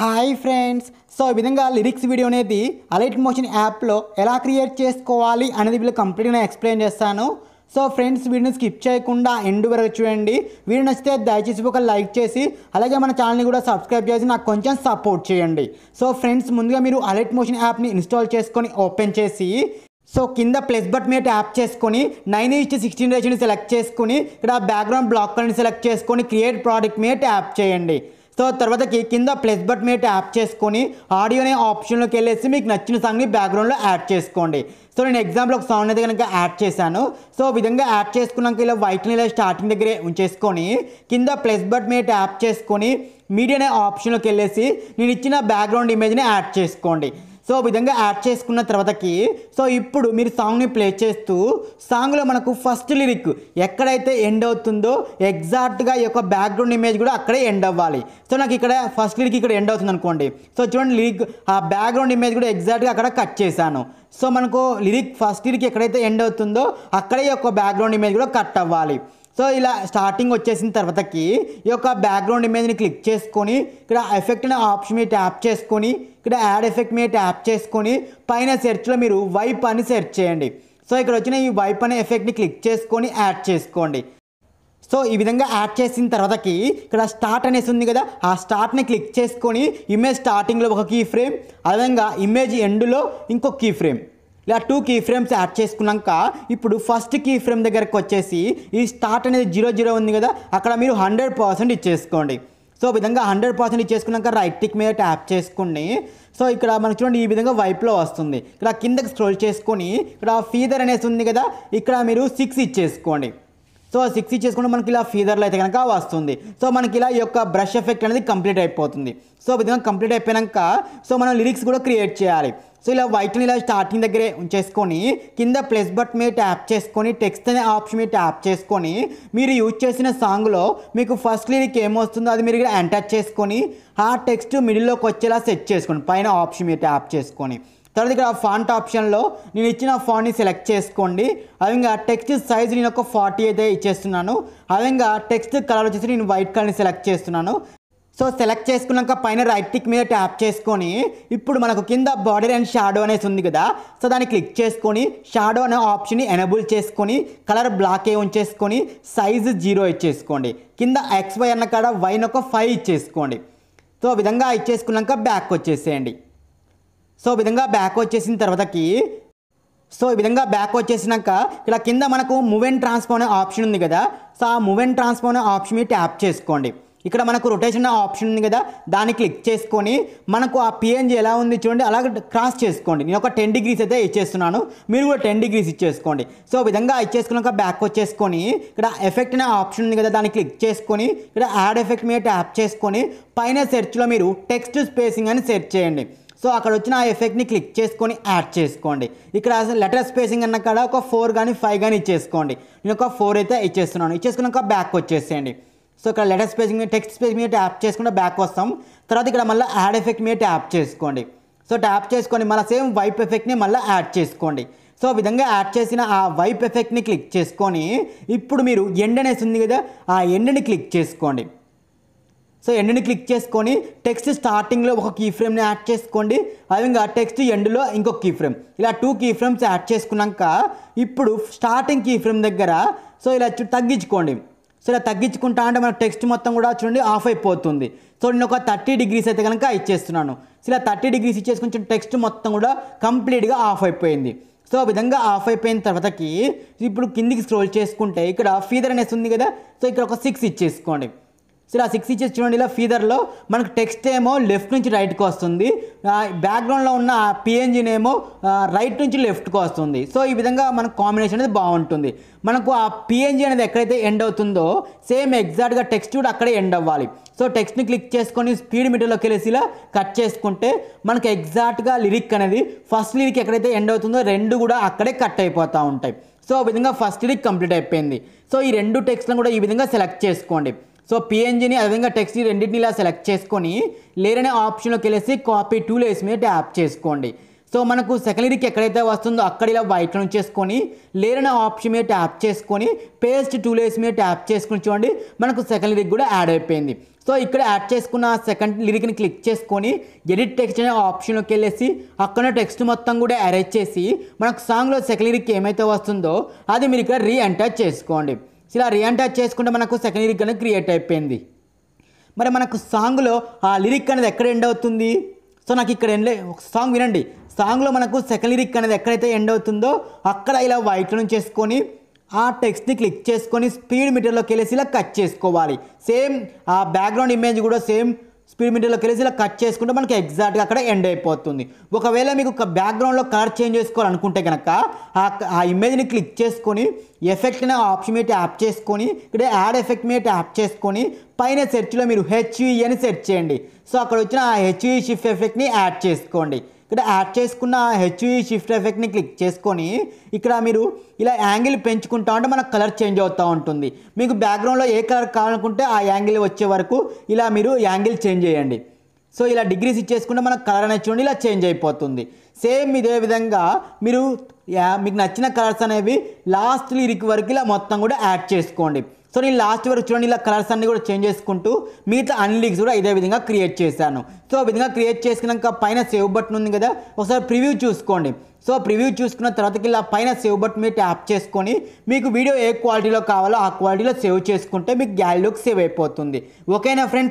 hi friends so ఈ విధంగా lyrics video అనేది అలైట్ మోషన్ యాప్లో ఎలా క్రియేట్ చేసుకోవాలి అనేది వీళ్ళు కంప్లీట్గా ఎక్స్ప్లెయిన్ చేస్తాను సో ఫ్రెండ్స్ వీడియోని స్కిప్ చేయకుండా ఎండ్ వరకు చూడండి వీడియో నచ్చితే దయచేసి ఒక లైక్ చేసి అలాగే మన ఛానల్ని కూడా సబ్స్క్రైబ్ చేసి నాకు కొంచెం సపోర్ట్ చేయండి సో ఫ్రెండ్స్ ముందుగా మీరు అలైట్ మోషన్ యాప్ని ఇన్స్టాల్ చేసుకొని ఓపెన్ చేసి సో కింద ప్లస్ బట్ మీద ట్యాప్ చేసుకొని నైన్ ఈస్ట్ సిక్స్టీన్ రేషన్ సెలెక్ట్ చేసుకుని ఇక్కడ బ్యాక్గ్రౌండ్ బ్లాక్ కలర్ని సెలెక్ట్ చేసుకొని క్రియేట్ ప్రోడక్ట్ మీద ట్యాప్ చేయండి సో తర్వాతకి కింద ప్లస్ బట్ మీద ట్యాప్ చేసుకొని ఆడియో అనే ఆప్షన్లోకి వెళ్ళేసి మీకు నచ్చిన సాంగ్ని బ్యాక్గ్రౌండ్లో యాడ్ చేసుకోండి సో నేను ఎగ్జాంపుల్ ఒక సాంగ్ అయితే కనుక యాడ్ చేశాను సో విధంగా యాడ్ చేసుకున్నాక ఇలా వైట్ని ఇలా స్టార్టింగ్ దగ్గరే ఉంచేసుకొని కింద ప్లస్ బట్ మీద ట్యాప్ చేసుకొని మీడియా అనే ఆప్షన్లోకి వెళ్ళేసి నేను ఇచ్చిన బ్యాక్గ్రౌండ్ ఇమేజ్ని యాడ్ చేసుకోండి సో విధంగా యాడ్ చేసుకున్న తర్వాతకి సో ఇప్పుడు మీరు సాంగ్ని ప్లే చేస్తూ సాంగ్లో మనకు ఫస్ట్ లిరిక్ ఎక్కడైతే ఎండ్ అవుతుందో ఎగ్జాక్ట్గా ఈ యొక్క బ్యాక్గ్రౌండ్ ఇమేజ్ కూడా అక్కడే ఎండ్ అవ్వాలి సో నాకు ఇక్కడ ఫస్ట్ లిరిక్ ఇక్కడ ఎండ్ అవుతుంది అనుకోండి సో చూడండి లిరిక్ ఆ బ్యాక్గ్రౌండ్ ఇమేజ్ కూడా ఎగ్జాక్ట్గా అక్కడ కట్ చేశాను సో మనకు లిరిక్ ఫస్ట్ లిరిక్ ఎక్కడైతే ఎండ్ అవుతుందో అక్కడే యొక్క బ్యాక్గ్రౌండ్ ఇమేజ్ కూడా కట్ అవ్వాలి సో ఇలా స్టార్టింగ్ వచ్చేసిన తర్వాతకి ఈ యొక్క బ్యాక్గ్రౌండ్ ఇమేజ్ని క్లిక్ చేసుకొని ఇక్కడ ఎఫెక్ట్ అనే ఆప్షన్ మీద ట్యాప్ చేసుకొని ఇక్కడ యాడ్ ఎఫెక్ట్ మీద ట్యాప్ చేసుకొని పైన సెర్చ్లో మీరు వైప్ అని సెర్చ్ చేయండి సో ఇక్కడ వచ్చిన ఈ వైప్ అనే ఎఫెక్ట్ని క్లిక్ చేసుకొని యాడ్ చేసుకోండి సో ఈ విధంగా యాడ్ చేసిన తర్వాతకి ఇక్కడ స్టార్ట్ అనేసి ఉంది కదా ఆ స్టార్ట్ని క్లిక్ చేసుకొని ఇమేజ్ స్టార్టింగ్లో ఒక కీ ఫ్రేమ్ అదేవిధంగా ఇమేజ్ ఎండ్లో ఇంకో కీ ఫ్రేమ్ ఇలా టూ కీ ఫ్రేమ్స్ యాడ్ చేసుకున్నాక ఇప్పుడు ఫస్ట్ కీ ఫ్రేమ్ దగ్గరకు వచ్చేసి ఈ స్టార్ట్ అనేది జీరో జీరో ఉంది కదా అక్కడ మీరు హండ్రెడ్ పర్సెంట్ ఇచ్చేసుకోండి సో విధంగా హండ్రెడ్ పర్సెంట్ ఇచ్చేసుకున్నాక రైట్ టిక్ మీద ట్యాప్ చేసుకుని సో ఇక్కడ మనకు చూడండి ఈ విధంగా వైప్లో వస్తుంది ఇక్కడ కిందకి స్క్రోల్ చేసుకొని ఇక్కడ ఫీదర్ అనేసి ఉంది కదా ఇక్కడ మీరు సిక్స్ ఇచ్చేసుకోండి సో సిక్స్ ఇచ్చేసుకుంటే మనకి ఇలా ఫీదర్లు అయితే కనుక వస్తుంది సో మనకి ఇలా ఈ యొక్క బ్రష్ ఎఫెక్ట్ అనేది కంప్లీట్ అయిపోతుంది సో విధంగా కంప్లీట్ అయిపోయాక సో మనం లిరిక్స్ కూడా క్రియేట్ చేయాలి సో ఇలా వైట్ని ఇలా స్టార్టింగ్ దగ్గరే ఉంచేసుకొని కింద ప్లస్ బట్ మీద ట్యాప్ చేసుకొని టెక్స్ట్ అనే ఆప్షన్ మీద ట్యాప్ చేసుకొని మీరు యూజ్ చేసిన సాంగ్లో మీకు ఫస్ట్ లిరిక్ ఏమొస్తుందో అది మీరు ఇక్కడ ఎంటర్ చేసుకొని ఆ టెక్స్ట్ మిడిల్లోకి వచ్చేలా సెట్ చేసుకోండి పైన ఆప్షన్ మీద ట్యాప్ చేసుకొని తర్వాత ఇక్కడ ఫాంట్ ఆప్షన్లో నేను ఇచ్చిన ఫాంట్ని సెలెక్ట్ చేసుకోండి అదేవిధంగా టెక్స్ట్ సైజ్ నేను ఒక ఫార్టీ అయితే ఇచ్చేస్తున్నాను అదేవిధంగా టెక్స్ట్ కలర్ వచ్చేసి నేను వైట్ కలర్ని సెలెక్ట్ చేస్తున్నాను సో సెలెక్ట్ చేసుకున్నాక పైన రైట్ టిక్ మీద ట్యాప్ చేసుకొని ఇప్పుడు మనకు కింద బార్డర్ అండ్ షాడో అనేసి ఉంది కదా సో దాన్ని క్లిక్ చేసుకొని షాడో అనే ఆప్షన్ని ఎనబుల్ చేసుకొని కలర్ బ్లాక్ ఏ ఉంచేసుకొని సైజు జీరో ఇచ్చేసుకోండి కింద వై అన్న కాడ వైన్ ఒక ఫైవ్ ఇచ్చేసుకోండి సో విధంగా ఇచ్చేసుకున్నాక బ్యాక్ వచ్చేసేయండి సో విధంగా బ్యాక్ వచ్చేసిన తర్వాతకి సో ఈ విధంగా బ్యాక్ వచ్చేసినాక ఇక్కడ కింద మనకు మూవ్ అండ్ ట్రాన్స్ఫర్ అనే ఆప్షన్ ఉంది కదా సో ఆ మూవ్ అండ్ ట్రాన్స్ఫర్ అనే ఆప్షన్ మీద ట్యాప్ చేసుకోండి ఇక్కడ మనకు రొటేషన్ ఆప్షన్ ఉంది కదా దాన్ని క్లిక్ చేసుకొని మనకు ఆ పిఎన్జీ ఎలా ఉంది చూడండి అలాగే క్రాస్ చేసుకోండి నేను ఒక టెన్ డిగ్రీస్ అయితే ఇచ్చేస్తున్నాను మీరు కూడా టెన్ డిగ్రీస్ ఇచ్చేసుకోండి సో విధంగా ఇచ్చేసుకున్నాక బ్యాక్ వచ్చేసుకొని ఇక్కడ ఎఫెక్ట్ అనే ఆప్షన్ ఉంది కదా దాన్ని క్లిక్ చేసుకొని ఇక్కడ యాడ్ ఎఫెక్ట్ మీద ట్యాప్ చేసుకొని పైన సెర్చ్లో మీరు టెక్స్ట్ స్పేసింగ్ అని సెర్చ్ చేయండి సో అక్కడ వచ్చిన ఆ ఎఫెక్ట్ని క్లిక్ చేసుకొని యాడ్ చేసుకోండి ఇక్కడ అసలు లెటర్ స్పేసింగ్ అన్న కాడ ఒక ఫోర్ కానీ ఫైవ్ కానీ ఇచ్చేసుకోండి నేను ఒక ఫోర్ అయితే ఇచ్చేస్తున్నాను ఇచ్చేసుకున్నాక బ్యాక్ వచ్చేసేయండి సో ఇక్కడ లెటర్ స్పేసింగ్ మీద టెక్స్ట్ స్పేస్ మీద ట్యాప్ చేసుకుంటే బ్యాక్ వస్తాం తర్వాత ఇక్కడ మళ్ళీ యాడ్ ఎఫెక్ట్ మీద ట్యాప్ చేసుకోండి సో ట్యాప్ చేసుకొని మళ్ళీ సేమ్ వైప్ ఎఫెక్ట్ని మళ్ళీ యాడ్ చేసుకోండి సో విధంగా యాడ్ చేసిన ఆ వైప్ ఎఫెక్ట్ని క్లిక్ చేసుకొని ఇప్పుడు మీరు ఎండ్ అనేసి ఉంది కదా ఆ ఎండ్ని క్లిక్ చేసుకోండి సో ఎండ్ని క్లిక్ చేసుకొని టెక్స్ట్ స్టార్టింగ్లో ఒక కీ ఫ్రేమ్ని యాడ్ చేసుకోండి అదేవిధంగా టెక్స్ట్ ఎండ్లో ఇంకొక కీ ఫ్రేమ్ ఇలా టూ కీ ఫ్రేమ్స్ యాడ్ చేసుకున్నాక ఇప్పుడు స్టార్టింగ్ కీ ఫ్రేమ్ దగ్గర సో ఇలా తగ్గించుకోండి సో ఇలా తగ్గించుకుంటా అంటే మన టెక్స్ట్ మొత్తం కూడా చూడండి ఆఫ్ అయిపోతుంది సో నేను ఒక థర్టీ డిగ్రీస్ అయితే కనుక ఇచ్చేస్తున్నాను సో ఇలా థర్టీ డిగ్రీస్ ఇచ్చేసుకుని టెక్స్ట్ మొత్తం కూడా కంప్లీట్గా ఆఫ్ అయిపోయింది సో ఆ విధంగా ఆఫ్ అయిపోయిన తర్వాతకి ఇప్పుడు కిందికి స్క్రోల్ చేసుకుంటే ఇక్కడ ఫీదర్ అనేసి ఉంది కదా సో ఇక్కడ ఒక సిక్స్ ఇచ్చేసుకోండి సో ఆ సిక్స్ ఇచ్చేసి చూడండి ఇలా ఫీదర్లో మనకు టెక్స్ట్ ఏమో లెఫ్ట్ నుంచి రైట్కి వస్తుంది బ్యాక్గ్రౌండ్లో ఉన్న పిఎన్జిన్ ఏమో రైట్ నుంచి లెఫ్ట్కి వస్తుంది సో ఈ విధంగా మనకు కాంబినేషన్ అనేది బాగుంటుంది మనకు ఆ పిఎన్జి అనేది ఎక్కడైతే ఎండ్ అవుతుందో సేమ్ ఎగ్జాక్ట్గా టెక్స్ట్ కూడా అక్కడే ఎండ్ అవ్వాలి సో టెక్స్ట్ని క్లిక్ చేసుకొని స్పీడ్ మీటర్లోకి వెళ్ళేసి ఇలా కట్ చేసుకుంటే మనకు ఎగ్జాక్ట్గా లిరిక్ అనేది ఫస్ట్ లిరిక్ ఎక్కడైతే ఎండ్ అవుతుందో రెండు కూడా అక్కడే కట్ అయిపోతూ ఉంటాయి సో ఆ విధంగా ఫస్ట్ లిరిక్ కంప్లీట్ అయిపోయింది సో ఈ రెండు టెక్స్ట్లను కూడా ఈ విధంగా సెలెక్ట్ చేసుకోండి సో పిఎన్జీని అదేవిధంగా టెక్స్ట్ రెండింటిని ఇలా సెలెక్ట్ చేసుకొని లేరనే ఆప్షన్లోకి వెళ్ళేసి కాపీ టూ లేస్ మీద ట్యాప్ చేసుకోండి సో మనకు సెకండ్ సెకండరీకి ఎక్కడైతే వస్తుందో అక్కడ ఇలా వైట్ నుంచి చేసుకొని లేరనే ఆప్షన్ మీద ట్యాప్ చేసుకొని పేస్ట్ టూ లేస్ మీద ట్యాప్ చేసుకుని చూడండి మనకు సెకండ్ సెకండరీకి కూడా యాడ్ అయిపోయింది సో ఇక్కడ యాడ్ చేసుకున్న సెకండ్ లిరిక్ని క్లిక్ చేసుకొని ఎడిట్ టెక్స్ట్ అనే ఆప్షన్లోకి వెళ్ళేసి అక్కడ టెక్స్ట్ మొత్తం కూడా అరేంజ్ చేసి మనకు సాంగ్లో సెకండ్ లిరిక్ ఏమైతే వస్తుందో అది మీరు ఇక్కడ రీ ఎంటర్ చేసుకోండి ఇలా రీఅటాచ్ చేసుకుంటే మనకు సెకండ్ లిరిక్ అనేది క్రియేట్ అయిపోయింది మరి మనకు సాంగ్లో ఆ లిరిక్ అనేది ఎక్కడ ఎండ్ అవుతుంది సో నాకు ఇక్కడ ఎండ్ ఒక సాంగ్ వినండి సాంగ్లో మనకు సెకండ్ లిరిక్ అనేది ఎక్కడైతే ఎండ్ అవుతుందో అక్కడ ఇలా వైట్లను చేసుకొని ఆ టెక్స్ట్ని క్లిక్ చేసుకొని స్పీడ్ మీటర్లోకి వెళ్ళేసి ఇలా కట్ చేసుకోవాలి సేమ్ ఆ బ్యాక్గ్రౌండ్ ఇమేజ్ కూడా సేమ్ స్పీడ్ మీటర్లో కలిసి ఇలా కట్ చేసుకుంటే మనకి ఎగ్జాక్ట్గా అక్కడ ఎండ్ అయిపోతుంది ఒకవేళ మీకు ఒక బ్యాక్గ్రౌండ్లో కలర్ చేంజ్ చేసుకోవాలనుకుంటే కనుక ఆ ఇమేజ్ని క్లిక్ చేసుకొని ఎఫెక్ట్ అనే ఆప్షన్ మీద యాప్ చేసుకొని ఇక్కడ యాడ్ ఎఫెక్ట్ మీద యాప్ చేసుకొని పైన సెర్చ్లో మీరు హెచ్ఈ అని సెర్చ్ చేయండి సో అక్కడ వచ్చిన ఆ హెచ్ఈ షిఫ్ట్ ఎఫెక్ట్ని యాడ్ చేసుకోండి ఇక్కడ యాడ్ చేసుకున్న హెచ్ఈ షిఫ్ట్ ఎఫెక్ట్ని క్లిక్ చేసుకొని ఇక్కడ మీరు ఇలా యాంగిల్ పెంచుకుంటా ఉంటే మనకు కలర్ చేంజ్ అవుతూ ఉంటుంది మీకు బ్యాక్గ్రౌండ్లో ఏ కలర్ కావాలనుకుంటే ఆ యాంగిల్ వచ్చే వరకు ఇలా మీరు యాంగిల్ చేంజ్ చేయండి సో ఇలా డిగ్రీస్ ఇచ్చేసుకుంటే మనకు కలర్ నచ్చుకోండి ఇలా చేంజ్ అయిపోతుంది సేమ్ ఇదే విధంగా మీరు మీకు నచ్చిన కలర్స్ అనేవి లాస్ట్ లిరిక్ వరకు ఇలా మొత్తం కూడా యాడ్ చేసుకోండి సో నేను లాస్ట్ వరకు చూడండి ఇలా కలర్స్ అన్నీ కూడా చేంజ్ చేసుకుంటూ మిగతా అన్ని లీగ్స్ కూడా ఇదే విధంగా క్రియేట్ చేశాను సో ఆ విధంగా క్రియేట్ చేసుకున్నాక పైన సేవ్ బటన్ ఉంది కదా ఒకసారి ప్రివ్యూ చూసుకోండి సో ప్రివ్యూ చూసుకున్న తర్వాతకి ఇలా పైన సేవ్ బటన్ మీద ట్యాప్ చేసుకొని మీకు వీడియో ఏ క్వాలిటీలో కావాలో ఆ క్వాలిటీలో సేవ్ చేసుకుంటే మీకు గ్యాలరీలోకి సేవ్ అయిపోతుంది ఓకేనా ఫ్రెండ్